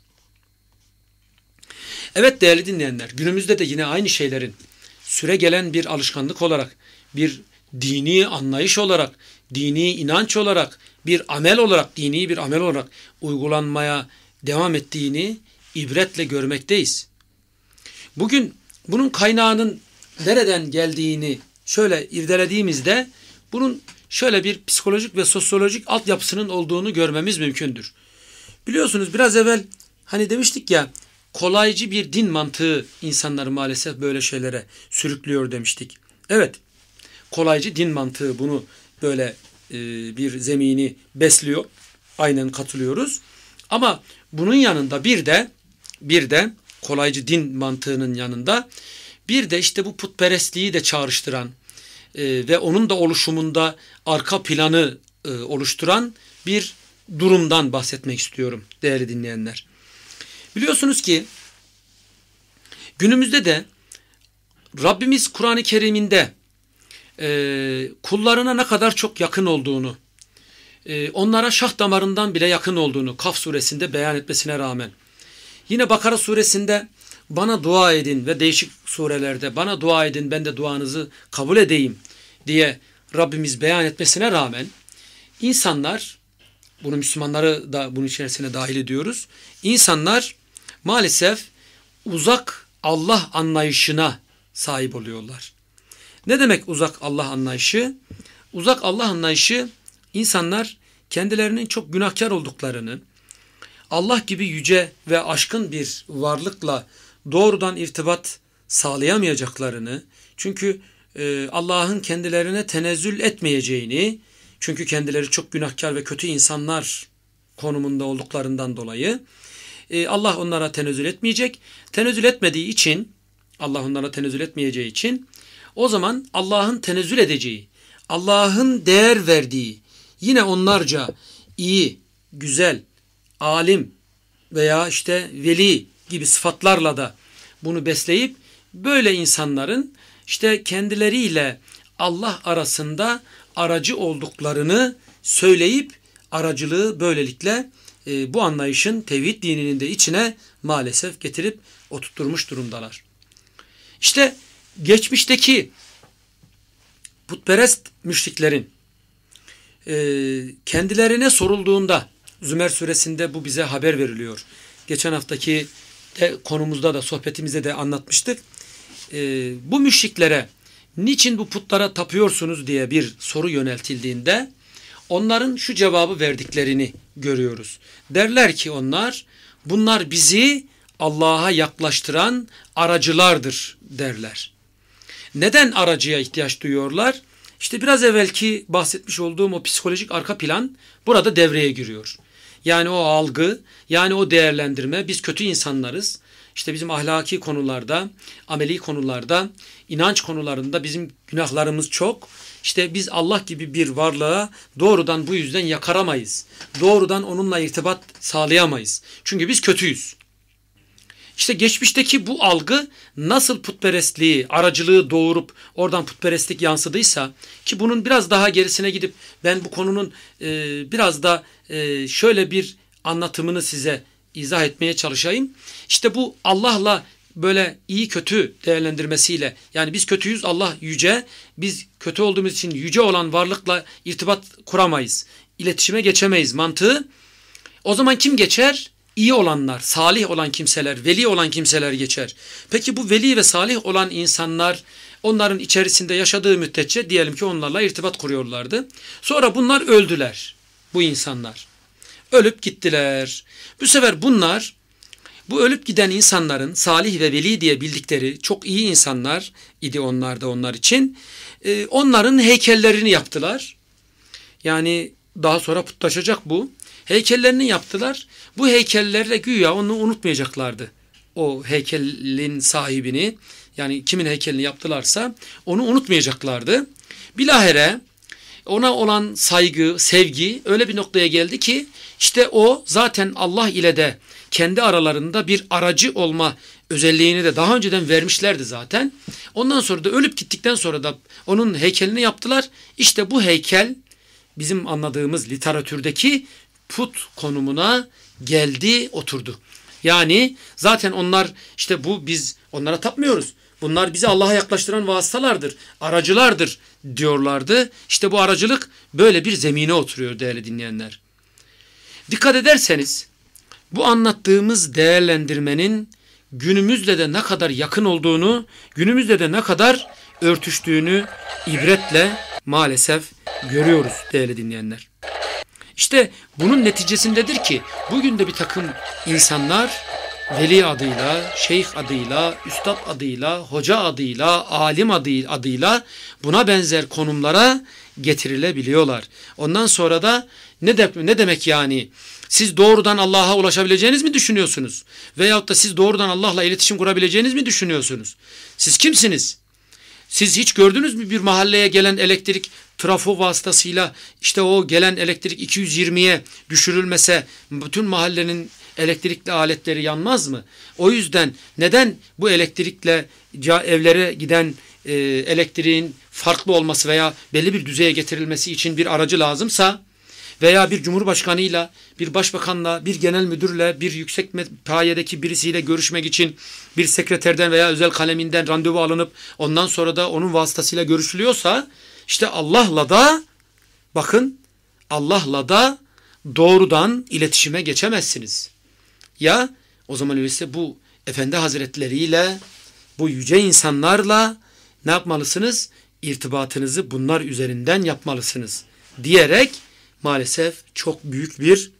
Evet değerli dinleyenler, günümüzde de yine aynı şeylerin süre gelen bir alışkanlık olarak, bir dini anlayış olarak, dini inanç olarak, bir amel olarak, dini bir amel olarak uygulanmaya devam ettiğini ibretle görmekteyiz. Bugün bunun kaynağının nereden geldiğini şöyle irdelediğimizde bunun şöyle bir psikolojik ve sosyolojik altyapısının olduğunu görmemiz mümkündür. Biliyorsunuz biraz evvel hani demiştik ya kolaycı bir din mantığı insanları maalesef böyle şeylere sürüklüyor demiştik. Evet kolaycı din mantığı bunu böyle e, bir zemini besliyor. Aynen katılıyoruz. Ama bunun yanında bir de bir de kolaycı din mantığının yanında bir de işte bu putperestliği de çağrıştıran e, ve onun da oluşumunda arka planı e, oluşturan bir durumdan bahsetmek istiyorum değerli dinleyenler. Biliyorsunuz ki günümüzde de Rabbimiz Kur'an-ı Kerim'inde e, kullarına ne kadar çok yakın olduğunu, e, onlara şah damarından bile yakın olduğunu Kaf suresinde beyan etmesine rağmen Yine Bakara suresinde bana dua edin ve değişik surelerde bana dua edin ben de duanızı kabul edeyim diye Rabbimiz beyan etmesine rağmen insanlar bunu Müslümanları da bunun içerisine dahil ediyoruz. İnsanlar maalesef uzak Allah anlayışına sahip oluyorlar. Ne demek uzak Allah anlayışı? Uzak Allah anlayışı insanlar kendilerinin çok günahkar olduklarını, Allah gibi yüce ve aşkın bir varlıkla doğrudan irtibat sağlayamayacaklarını, çünkü e, Allah'ın kendilerine tenezzül etmeyeceğini, çünkü kendileri çok günahkar ve kötü insanlar konumunda olduklarından dolayı e, Allah onlara tenezzül etmeyecek. Tenezzül etmediği için, Allah onlara tenezzül etmeyeceği için o zaman Allah'ın tenezzül edeceği, Allah'ın değer verdiği yine onlarca iyi, güzel, alim veya işte veli gibi sıfatlarla da bunu besleyip böyle insanların işte kendileriyle Allah arasında aracı olduklarını söyleyip aracılığı böylelikle e, bu anlayışın tevhid dininin de içine maalesef getirip oturtmuş durumdalar. İşte geçmişteki putperest müşriklerin e, kendilerine sorulduğunda Zümer suresinde bu bize haber veriliyor. Geçen haftaki de konumuzda da sohbetimizde de anlatmıştık. E, bu müşriklere niçin bu putlara tapıyorsunuz diye bir soru yöneltildiğinde onların şu cevabı verdiklerini görüyoruz. Derler ki onlar bunlar bizi Allah'a yaklaştıran aracılardır derler. Neden aracıya ihtiyaç duyuyorlar? İşte biraz evvelki bahsetmiş olduğum o psikolojik arka plan burada devreye giriyor. Yani o algı, yani o değerlendirme biz kötü insanlarız. İşte bizim ahlaki konularda, ameli konularda, inanç konularında bizim günahlarımız çok. İşte biz Allah gibi bir varlığa doğrudan bu yüzden yakaramayız. Doğrudan onunla irtibat sağlayamayız. Çünkü biz kötüyüz. İşte geçmişteki bu algı nasıl putperestliği, aracılığı doğurup oradan putperestlik yansıdıysa ki bunun biraz daha gerisine gidip ben bu konunun e, biraz da e, şöyle bir anlatımını size izah etmeye çalışayım. İşte bu Allah'la böyle iyi kötü değerlendirmesiyle yani biz kötüyüz Allah yüce biz kötü olduğumuz için yüce olan varlıkla irtibat kuramayız iletişime geçemeyiz mantığı o zaman kim geçer iyi olanlar, salih olan kimseler, veli olan kimseler geçer. Peki bu veli ve salih olan insanlar onların içerisinde yaşadığı müddetçe diyelim ki onlarla irtibat kuruyorlardı. Sonra bunlar öldüler bu insanlar. Ölüp gittiler. Bu sefer bunlar bu ölüp giden insanların salih ve veli diye bildikleri çok iyi insanlar idi onlar da onlar için. Ee, onların heykellerini yaptılar. Yani daha sonra putlaşacak bu. Heykellerini yaptılar. Bu heykellerle güya onu unutmayacaklardı. O heykelin sahibini yani kimin heykelini yaptılarsa onu unutmayacaklardı. Bilahere ona olan saygı, sevgi öyle bir noktaya geldi ki işte o zaten Allah ile de kendi aralarında bir aracı olma özelliğini de daha önceden vermişlerdi zaten. Ondan sonra da ölüp gittikten sonra da onun heykelini yaptılar. İşte bu heykel bizim anladığımız literatürdeki put konumuna geldi oturdu. Yani zaten onlar işte bu biz onlara tapmıyoruz. Bunlar bizi Allah'a yaklaştıran vasıtalardır, aracılardır diyorlardı. İşte bu aracılık böyle bir zemine oturuyor değerli dinleyenler. Dikkat ederseniz bu anlattığımız değerlendirmenin günümüzle de ne kadar yakın olduğunu, günümüzle de ne kadar örtüştüğünü ibretle maalesef görüyoruz değerli dinleyenler. İşte bunun neticesindedir ki bugün de bir takım insanlar veli adıyla, şeyh adıyla, üstad adıyla, hoca adıyla, alim adıyla buna benzer konumlara getirilebiliyorlar. Ondan sonra da ne, de, ne demek yani? Siz doğrudan Allah'a ulaşabileceğiniz mi düşünüyorsunuz? Veyahut da siz doğrudan Allah'la iletişim kurabileceğiniz mi düşünüyorsunuz? Siz kimsiniz? Siz hiç gördünüz mü bir mahalleye gelen elektrik trafo vasıtasıyla işte o gelen elektrik 220'ye düşürülmese bütün mahallenin elektrikli aletleri yanmaz mı? O yüzden neden bu elektrikle evlere giden e, elektriğin farklı olması veya belli bir düzeye getirilmesi için bir aracı lazımsa veya bir cumhurbaşkanıyla, bir başbakanla, bir genel müdürle, bir yüksek payedeki birisiyle görüşmek için bir sekreterden veya özel kaleminden randevu alınıp ondan sonra da onun vasıtasıyla görüşülüyorsa işte Allah'la da bakın Allah'la da doğrudan iletişime geçemezsiniz. Ya o zaman öyleyse bu efendi hazretleriyle bu yüce insanlarla ne yapmalısınız? İrtibatınızı bunlar üzerinden yapmalısınız diyerek maalesef çok büyük bir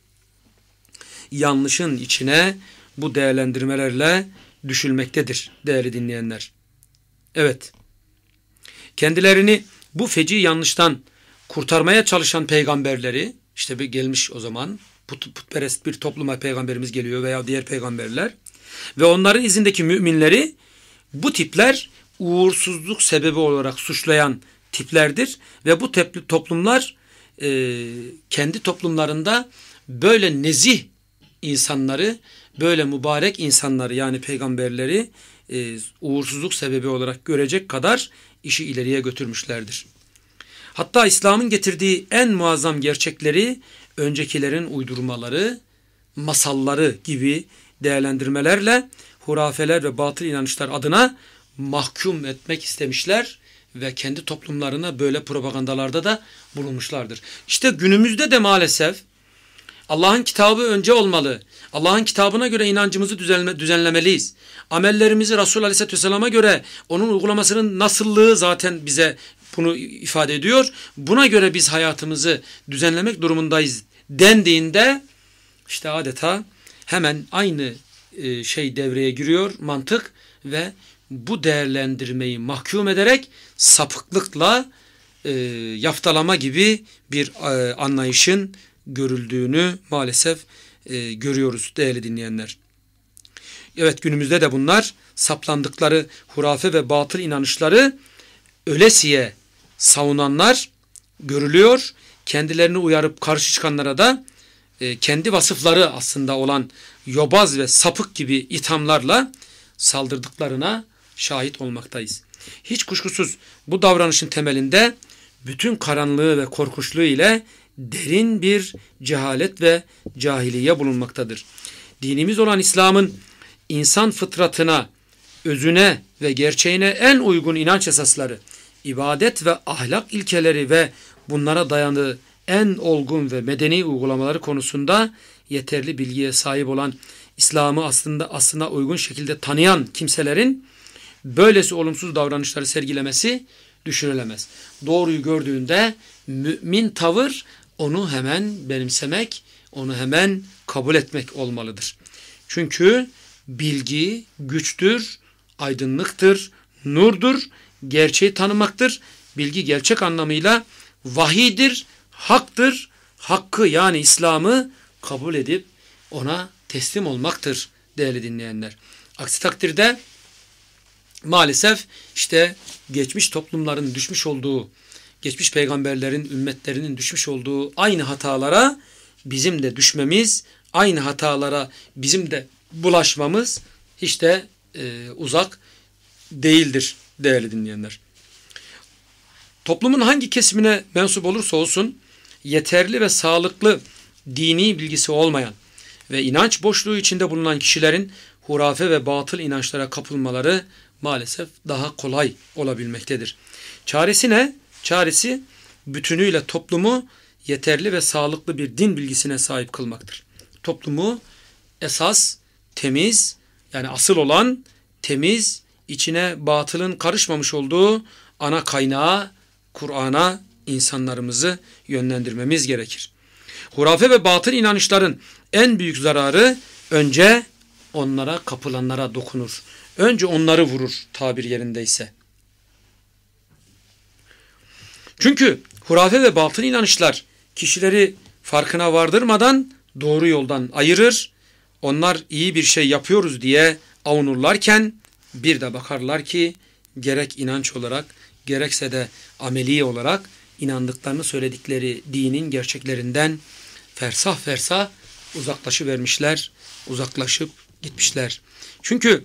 yanlışın içine bu değerlendirmelerle düşülmektedir değerli dinleyenler. Evet. Kendilerini bu feci yanlıştan kurtarmaya çalışan peygamberleri işte bir gelmiş o zaman put, putperest bir topluma peygamberimiz geliyor veya diğer peygamberler ve onların izindeki müminleri bu tipler uğursuzluk sebebi olarak suçlayan tiplerdir ve bu tepli toplumlar e, kendi toplumlarında böyle nezih insanları böyle mübarek insanları yani peygamberleri e, uğursuzluk sebebi olarak görecek kadar işi ileriye götürmüşlerdir. Hatta İslam'ın getirdiği en muazzam gerçekleri öncekilerin uydurmaları, masalları gibi değerlendirmelerle hurafeler ve batıl inanışlar adına mahkum etmek istemişler ve kendi toplumlarına böyle propagandalarda da bulunmuşlardır. İşte günümüzde de maalesef Allah'ın kitabı önce olmalı. Allah'ın kitabına göre inancımızı düzenlemeliyiz. Amellerimizi Resul Aleyhisselatü Vesselam'a göre onun uygulamasının nasıllığı zaten bize bunu ifade ediyor. Buna göre biz hayatımızı düzenlemek durumundayız dendiğinde işte adeta hemen aynı e, şey devreye giriyor mantık ve bu değerlendirmeyi mahkum ederek sapıklıkla e, yaftalama gibi bir e, anlayışın görüldüğünü maalesef e, görüyoruz değerli dinleyenler. Evet günümüzde de bunlar saplandıkları hurafe ve batıl inanışları ölesiye savunanlar görülüyor. Kendilerini uyarıp karşı çıkanlara da e, kendi vasıfları aslında olan yobaz ve sapık gibi ithamlarla saldırdıklarına şahit olmaktayız. Hiç kuşkusuz bu davranışın temelinde bütün karanlığı ve korkuşluğu ile derin bir cehalet ve cahiliye bulunmaktadır. Dinimiz olan İslam'ın insan fıtratına, özüne ve gerçeğine en uygun inanç esasları, ibadet ve ahlak ilkeleri ve bunlara dayandığı en olgun ve medeni uygulamaları konusunda yeterli bilgiye sahip olan İslam'ı aslında aslında uygun şekilde tanıyan kimselerin böylesi olumsuz davranışları sergilemesi düşünülemez. Doğruyu gördüğünde mümin tavır onu hemen benimsemek, onu hemen kabul etmek olmalıdır. Çünkü bilgi güçtür, aydınlıktır, nurdur, gerçeği tanımaktır. Bilgi gerçek anlamıyla vahidir, haktır. Hakkı yani İslam'ı kabul edip ona teslim olmaktır değerli dinleyenler. Aksi takdirde maalesef işte geçmiş toplumların düşmüş olduğu geçmiş peygamberlerin ümmetlerinin düşmüş olduğu aynı hatalara bizim de düşmemiz, aynı hatalara bizim de bulaşmamız hiç de e, uzak değildir değerli dinleyenler. Toplumun hangi kesimine mensup olursa olsun yeterli ve sağlıklı dini bilgisi olmayan ve inanç boşluğu içinde bulunan kişilerin hurafe ve batıl inançlara kapılmaları maalesef daha kolay olabilmektedir. Çaresi ne? Çaresi bütünüyle toplumu yeterli ve sağlıklı bir din bilgisine sahip kılmaktır. Toplumu esas temiz yani asıl olan temiz içine batılın karışmamış olduğu ana kaynağı Kur'an'a insanlarımızı yönlendirmemiz gerekir. Hurafe ve batıl inanışların en büyük zararı önce onlara kapılanlara dokunur. Önce onları vurur tabir yerindeyse. Çünkü hurafe ve batıl inanışlar kişileri farkına vardırmadan doğru yoldan ayırır. Onlar iyi bir şey yapıyoruz diye avunurlarken bir de bakarlar ki gerek inanç olarak gerekse de ameli olarak inandıklarını söyledikleri dinin gerçeklerinden fersah fersah uzaklaşı vermişler, uzaklaşıp gitmişler. Çünkü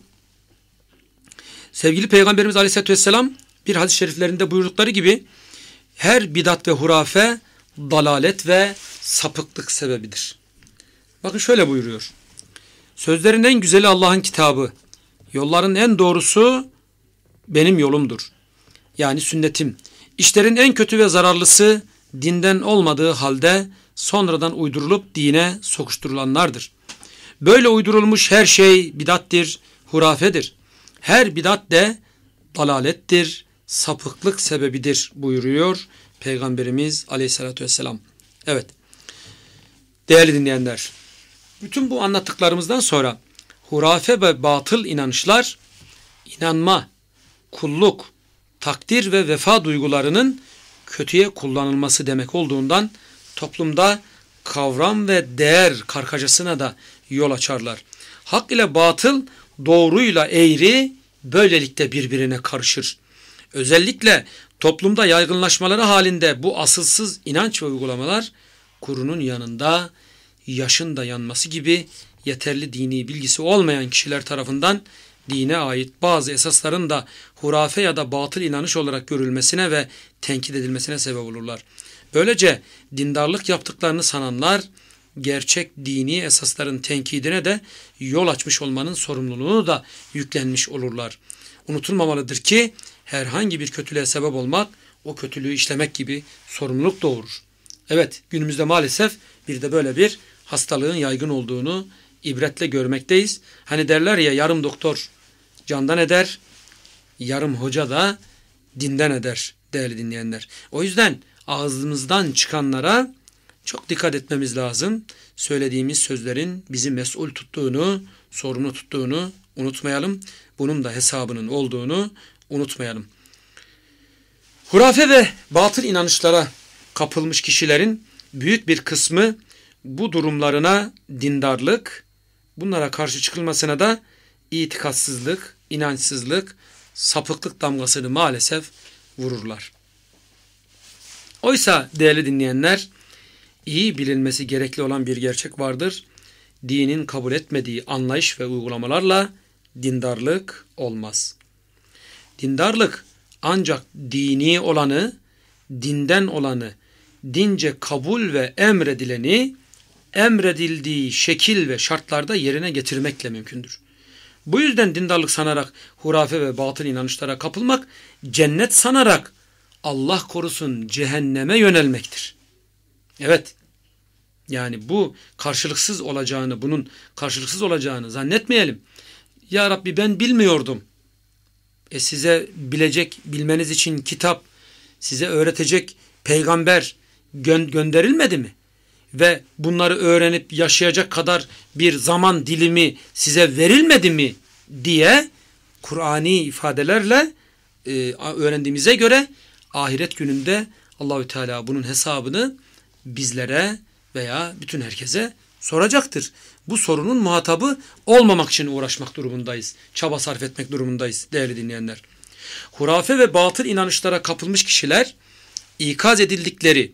sevgili Peygamberimiz Aleyhisselatü Vesselam bir hadis-i şeriflerinde buyurdukları gibi her bidat ve hurafe dalalet ve sapıklık sebebidir. Bakın şöyle buyuruyor. Sözlerin en güzeli Allah'ın kitabı. Yolların en doğrusu benim yolumdur. Yani sünnetim. İşlerin en kötü ve zararlısı dinden olmadığı halde sonradan uydurulup dine sokuşturulanlardır. Böyle uydurulmuş her şey bidattir, hurafedir. Her bidat de dalalettir, sapıklık sebebidir buyuruyor Peygamberimiz aleyhissalatü vesselam. Evet değerli dinleyenler bütün bu anlattıklarımızdan sonra hurafe ve batıl inanışlar inanma, kulluk, takdir ve vefa duygularının kötüye kullanılması demek olduğundan toplumda kavram ve değer karkacasına da yol açarlar. Hak ile batıl, doğruyla eğri böylelikle birbirine karışır. Özellikle toplumda yaygınlaşmaları halinde bu asılsız inanç ve uygulamalar kurunun yanında yaşın da yanması gibi yeterli dini bilgisi olmayan kişiler tarafından dine ait bazı esasların da hurafe ya da batıl inanış olarak görülmesine ve tenkit edilmesine sebep olurlar. Böylece dindarlık yaptıklarını sananlar gerçek dini esasların tenkidine de yol açmış olmanın sorumluluğunu da yüklenmiş olurlar. Unutulmamalıdır ki herhangi bir kötülüğe sebep olmak o kötülüğü işlemek gibi sorumluluk doğurur. Evet günümüzde maalesef bir de böyle bir hastalığın yaygın olduğunu ibretle görmekteyiz. Hani derler ya yarım doktor candan eder, yarım hoca da dinden eder değerli dinleyenler. O yüzden ağzımızdan çıkanlara çok dikkat etmemiz lazım. Söylediğimiz sözlerin bizi mesul tuttuğunu, sorumlu tuttuğunu unutmayalım. Bunun da hesabının olduğunu unutmayalım. Hurafe ve batıl inanışlara kapılmış kişilerin büyük bir kısmı bu durumlarına dindarlık, bunlara karşı çıkılmasına da itikatsızlık, inançsızlık, sapıklık damgasını maalesef vururlar. Oysa değerli dinleyenler, iyi bilinmesi gerekli olan bir gerçek vardır. Dinin kabul etmediği anlayış ve uygulamalarla dindarlık olmaz. Dindarlık ancak dini olanı, dinden olanı, dince kabul ve emredileni emredildiği şekil ve şartlarda yerine getirmekle mümkündür. Bu yüzden dindarlık sanarak hurafe ve batıl inanışlara kapılmak, cennet sanarak Allah korusun cehenneme yönelmektir. Evet, yani bu karşılıksız olacağını, bunun karşılıksız olacağını zannetmeyelim. Ya Rabbi ben bilmiyordum e, size bilecek, bilmeniz için kitap, size öğretecek peygamber gö gönderilmedi mi? Ve bunları öğrenip yaşayacak kadar bir zaman dilimi size verilmedi mi diye Kur'ani ifadelerle e, öğrendiğimize göre ahiret gününde Allahü Teala bunun hesabını bizlere veya bütün herkese soracaktır bu sorunun muhatabı olmamak için uğraşmak durumundayız. Çaba sarf etmek durumundayız değerli dinleyenler. Hurafe ve batıl inanışlara kapılmış kişiler ikaz edildikleri,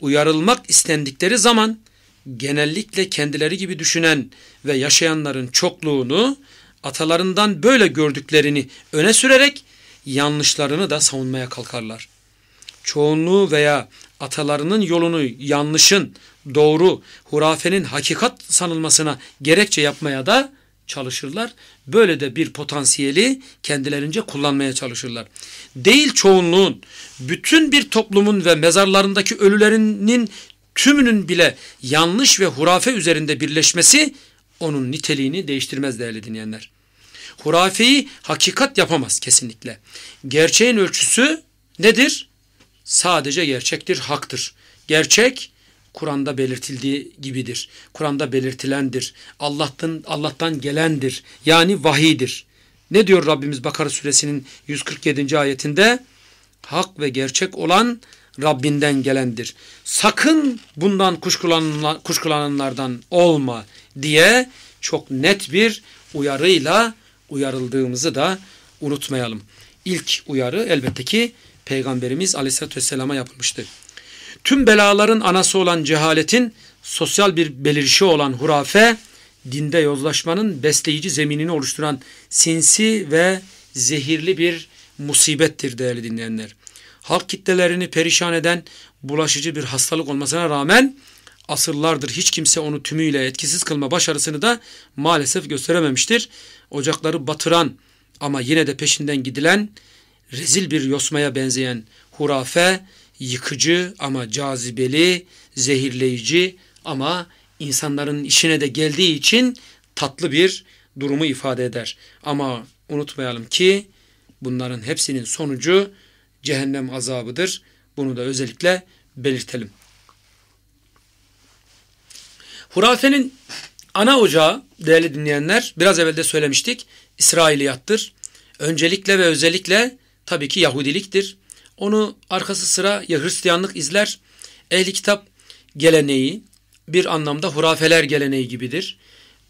uyarılmak istendikleri zaman genellikle kendileri gibi düşünen ve yaşayanların çokluğunu atalarından böyle gördüklerini öne sürerek yanlışlarını da savunmaya kalkarlar. Çoğunluğu veya atalarının yolunu yanlışın, doğru, hurafenin hakikat sanılmasına gerekçe yapmaya da çalışırlar. Böyle de bir potansiyeli kendilerince kullanmaya çalışırlar. Değil çoğunluğun, bütün bir toplumun ve mezarlarındaki ölülerinin tümünün bile yanlış ve hurafe üzerinde birleşmesi onun niteliğini değiştirmez değerli dinleyenler. Hurafeyi hakikat yapamaz kesinlikle. Gerçeğin ölçüsü nedir? sadece gerçektir, haktır. Gerçek Kur'an'da belirtildiği gibidir. Kur'an'da belirtilendir. Allah'tan Allah'tan gelendir. Yani vahidir. Ne diyor Rabbimiz Bakara suresinin 147. ayetinde? Hak ve gerçek olan Rabbinden gelendir. Sakın bundan kuşkulananlardan olma diye çok net bir uyarıyla uyarıldığımızı da unutmayalım. İlk uyarı elbette ki Peygamberimiz aleyhissalatü vesselama yapılmıştı. Tüm belaların anası olan cehaletin sosyal bir belirişi olan hurafe, dinde yozlaşmanın besleyici zeminini oluşturan sinsi ve zehirli bir musibettir değerli dinleyenler. Halk kitlelerini perişan eden bulaşıcı bir hastalık olmasına rağmen asırlardır hiç kimse onu tümüyle etkisiz kılma başarısını da maalesef gösterememiştir. Ocakları batıran ama yine de peşinden gidilen rezil bir yosmaya benzeyen hurafe yıkıcı ama cazibeli, zehirleyici ama insanların işine de geldiği için tatlı bir durumu ifade eder. Ama unutmayalım ki bunların hepsinin sonucu cehennem azabıdır. Bunu da özellikle belirtelim. Hurafenin ana ocağı değerli dinleyenler biraz evvel de söylemiştik İsrailiyattır. Öncelikle ve özellikle tabii ki Yahudiliktir. Onu arkası sıra ya Hristiyanlık izler. Ehli kitap geleneği bir anlamda hurafeler geleneği gibidir.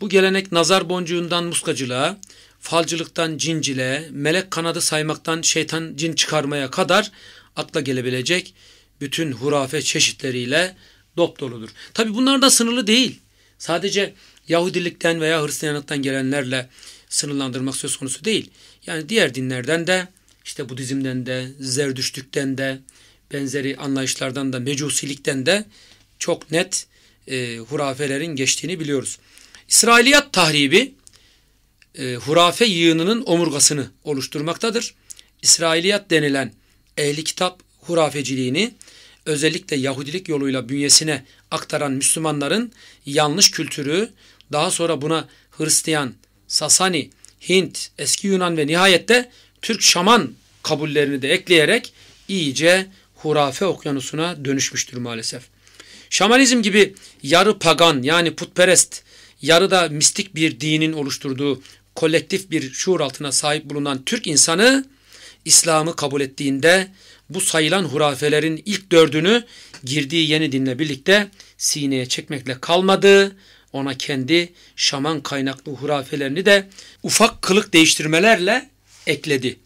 Bu gelenek nazar boncuğundan muskacılığa, falcılıktan cincile, melek kanadı saymaktan şeytan cin çıkarmaya kadar akla gelebilecek bütün hurafe çeşitleriyle dop doludur. Tabi bunlar da sınırlı değil. Sadece Yahudilikten veya Hristiyanlıktan gelenlerle sınırlandırmak söz konusu değil. Yani diğer dinlerden de işte Budizm'den de, Zerdüştük'ten de, benzeri anlayışlardan da, mecusilikten de çok net e, hurafelerin geçtiğini biliyoruz. İsrailiyat tahribi e, hurafe yığınının omurgasını oluşturmaktadır. İsrailiyat denilen ehli kitap hurafeciliğini özellikle Yahudilik yoluyla bünyesine aktaran Müslümanların yanlış kültürü, daha sonra buna Hristiyan, Sasani, Hint, eski Yunan ve nihayette Türk şaman kabullerini de ekleyerek iyice hurafe okyanusuna dönüşmüştür maalesef. Şamanizm gibi yarı pagan yani putperest, yarı da mistik bir dinin oluşturduğu kolektif bir şuur altına sahip bulunan Türk insanı İslam'ı kabul ettiğinde bu sayılan hurafelerin ilk dördünü girdiği yeni dinle birlikte sineye çekmekle kalmadı. Ona kendi şaman kaynaklı hurafelerini de ufak kılık değiştirmelerle ekledi.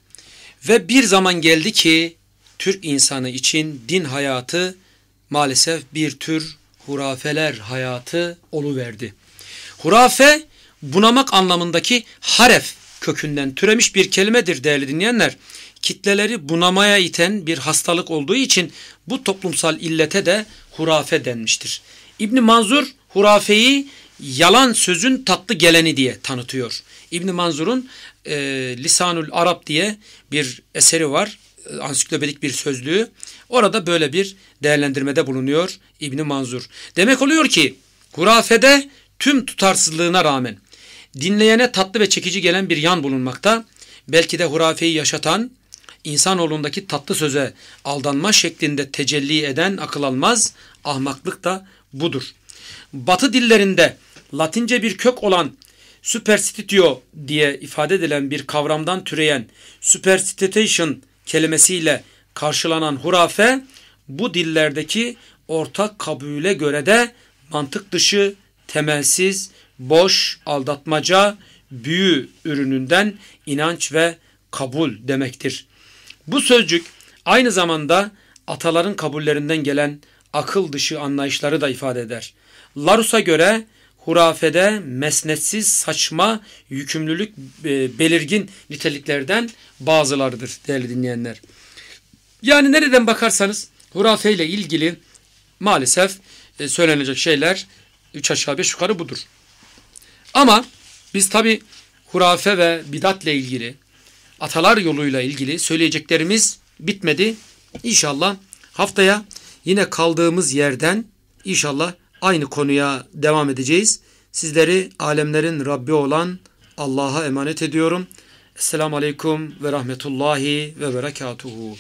Ve bir zaman geldi ki Türk insanı için din hayatı maalesef bir tür hurafeler hayatı oluverdi. Hurafe bunamak anlamındaki haref kökünden türemiş bir kelimedir değerli dinleyenler. Kitleleri bunamaya iten bir hastalık olduğu için bu toplumsal illete de hurafe denmiştir. İbni Manzur hurafeyi yalan sözün tatlı geleni diye tanıtıyor. İbni Manzur'un e, Lisanul Arap diye bir eseri var. E, ansiklopedik bir sözlüğü. Orada böyle bir değerlendirmede bulunuyor İbni Manzur. Demek oluyor ki hurafede tüm tutarsızlığına rağmen dinleyene tatlı ve çekici gelen bir yan bulunmakta. Belki de hurafeyi yaşatan, insanoğlundaki tatlı söze aldanma şeklinde tecelli eden akıl almaz ahmaklık da budur. Batı dillerinde Latince bir kök olan superstitio diye ifade edilen bir kavramdan türeyen superstitation kelimesiyle karşılanan hurafe bu dillerdeki ortak kabule göre de mantık dışı, temelsiz, boş, aldatmaca, büyü ürününden inanç ve kabul demektir. Bu sözcük aynı zamanda ataların kabullerinden gelen akıl dışı anlayışları da ifade eder. Larus'a göre hurafede mesnetsiz, saçma, yükümlülük e, belirgin niteliklerden bazılarıdır değerli dinleyenler. Yani nereden bakarsanız hurafe ile ilgili maalesef e, söylenecek şeyler üç aşağı beş yukarı budur. Ama biz tabi hurafe ve bidatla ilgili, atalar yoluyla ilgili söyleyeceklerimiz bitmedi. İnşallah haftaya yine kaldığımız yerden inşallah aynı konuya devam edeceğiz. Sizleri alemlerin Rabbi olan Allah'a emanet ediyorum. Esselamu Aleyküm ve Rahmetullahi ve Berekatuhu.